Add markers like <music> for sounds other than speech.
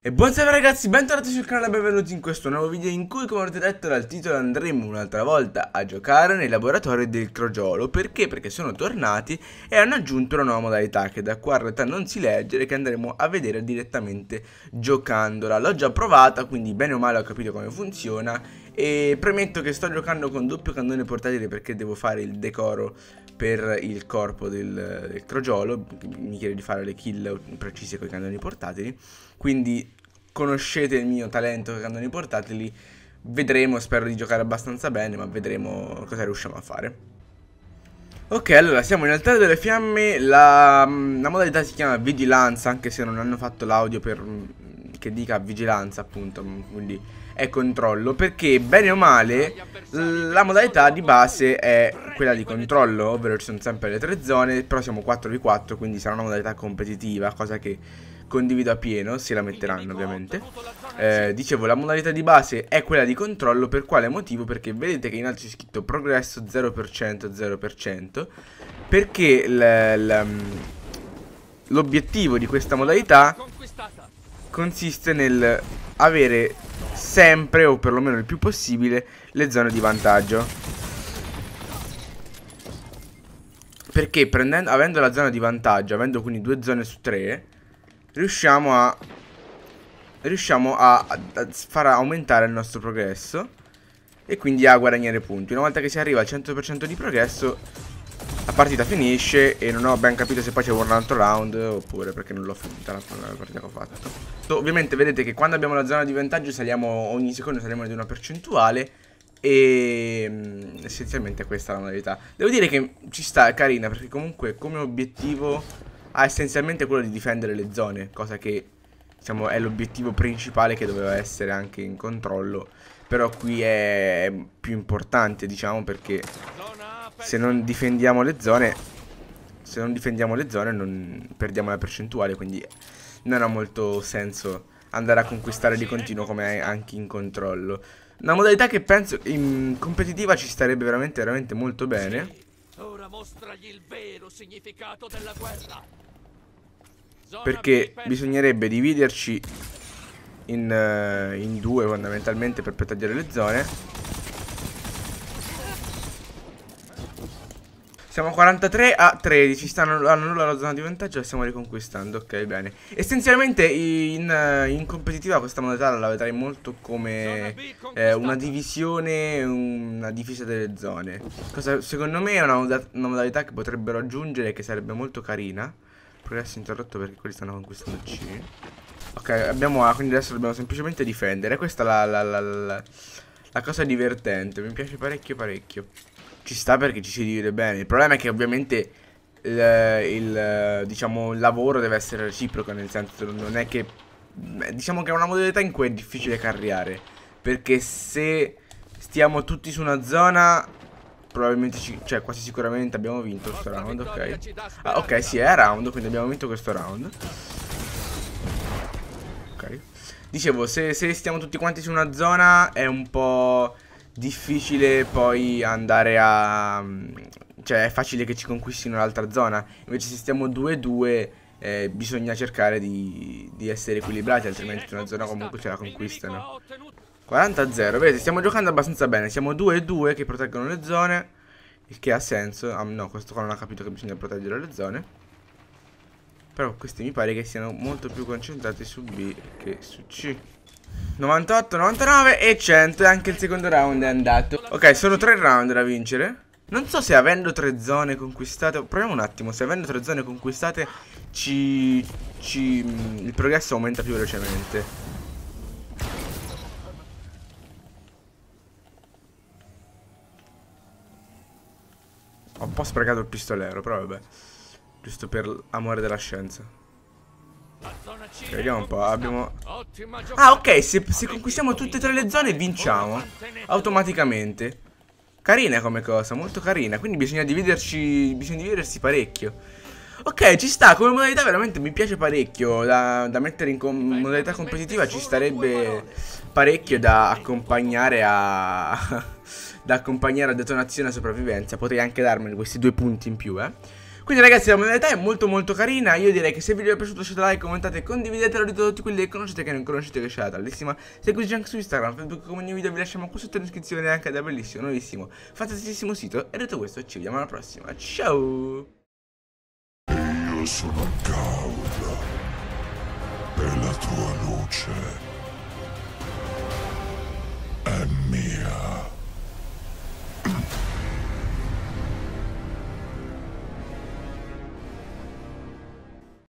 E buonasera ragazzi, bentornati sul canale e benvenuti in questo nuovo video in cui come avete detto dal titolo andremo un'altra volta a giocare nei laboratori del crogiolo Perché? Perché sono tornati e hanno aggiunto una nuova modalità che da qua in realtà non si legge e che andremo a vedere direttamente giocandola L'ho già provata quindi bene o male ho capito come funziona e premetto che sto giocando con doppio cannone portatile perché devo fare il decoro per il corpo del, del crogiolo. Mi chiede di fare le kill precise con i cannoni portatili. Quindi conoscete il mio talento con i cannoni portatili. Vedremo, spero di giocare abbastanza bene, ma vedremo cosa riusciamo a fare. Ok, allora siamo in Altare delle Fiamme, la, la modalità si chiama Vigilanza, anche se non hanno fatto l'audio per che dica vigilanza appunto, quindi è controllo, perché bene o male la modalità di base è quella di controllo, ovvero ci sono sempre le tre zone, però siamo 4v4, quindi sarà una modalità competitiva, cosa che condivido a pieno, se la metteranno ovviamente. Eh, dicevo, la modalità di base è quella di controllo, per quale motivo? Perché vedete che in alto c'è scritto progresso 0%, 0%, perché l'obiettivo di questa modalità consiste nel avere sempre, o perlomeno il più possibile, le zone di vantaggio. Perché prendendo, avendo la zona di vantaggio, avendo quindi due zone su tre, riusciamo a riusciamo a, a, a, far aumentare il nostro progresso e quindi a guadagnare punti. Una volta che si arriva al 100% di progresso la partita finisce e non ho ben capito se poi c'è un altro round oppure perché non l'ho finita la, partita che ho fatto. Ovviamente vedete che quando abbiamo la zona di vantaggio saliamo ogni secondo saliamo di una percentuale e mm, essenzialmente questa è la modalità. Devo dire che ci sta carina perché comunque come obiettivo ha essenzialmente quello di difendere le zone, cosa che diciamo, è l'obiettivo principale che doveva essere anche in controllo, però qui è più importante diciamo perché se non difendiamo le zone se non difendiamo le zone non perdiamo la percentuale quindi non ha molto senso andare a conquistare di continuo come anche in controllo una modalità che penso in competitiva ci starebbe veramente veramente molto bene perché bisognerebbe dividerci in, eh, in due fondamentalmente per proteggere le zone Siamo 43 a 13, stanno annulla la zona di vantaggio e stiamo riconquistando, ok bene. Essenzialmente in, in competitiva questa modalità la vedrai molto come eh, una divisione, una difesa delle zone. Cosa secondo me è una, una modalità che potrebbero aggiungere che sarebbe molto carina. Progresso interrotto perché quelli stanno conquistando C. Ok, abbiamo A, quindi adesso dobbiamo semplicemente difendere. Questa è la, la, la, la cosa divertente, mi piace parecchio parecchio ci sta perché ci si divide bene. Il problema è che ovviamente il, il, diciamo, il lavoro deve essere reciproco, nel senso non è che... Diciamo che è una modalità in cui è difficile carriare, perché se stiamo tutti su una zona probabilmente ci, cioè quasi sicuramente abbiamo vinto questo round, ok. Ah, ok, sì, è round, quindi abbiamo vinto questo round. Ok. Dicevo, se, se stiamo tutti quanti su una zona è un po' difficile poi andare a... Mm, cioè è facile che ci conquistino l'altra zona, invece se stiamo 2-2 eh, bisogna cercare di, di, essere equilibrati, altrimenti una zona comunque ce la conquistano. 40-0, vedete stiamo giocando abbastanza bene, siamo 2-2 che proteggono le zone, il che ha senso, ah no questo qua non ha capito che bisogna proteggere le zone. Però questi mi pare che siano molto più concentrati su B che su C. 98, 99 e 100 e anche il secondo round è andato Ok, sono tre round da vincere Non so se avendo tre zone conquistate Proviamo un attimo, se avendo tre zone conquistate Ci... ci il progresso aumenta più velocemente Ho un po' sprecato il pistolero, però vabbè Giusto per amore della scienza Vediamo un po', abbiamo... Ah, ok, se, se, conquistiamo tutte e tre le zone vinciamo automaticamente. Carina come cosa, molto carina, quindi bisogna dividerci, bisogna dividersi parecchio. Ok, ci sta, come modalità veramente mi piace parecchio, da, da mettere in com modalità competitiva ci starebbe parecchio da accompagnare a... <laughs> da accompagnare a detonazione e sopravvivenza, potrei anche darmene questi due punti in più, eh. Quindi ragazzi la modalità è molto molto carina Io direi che se il video vi è piaciuto lasciate like, commentate Condividetelo di tutti quelli che conoscete e che non conoscete Che c'è la tallissima Seguiteci anche su Instagram, Facebook come ogni video vi lasciamo qua sotto in descrizione Anche da bellissimo, nuovissimo, Fantastissimo sito E detto questo ci vediamo alla prossima Ciao Io sono Gaul E la tua luce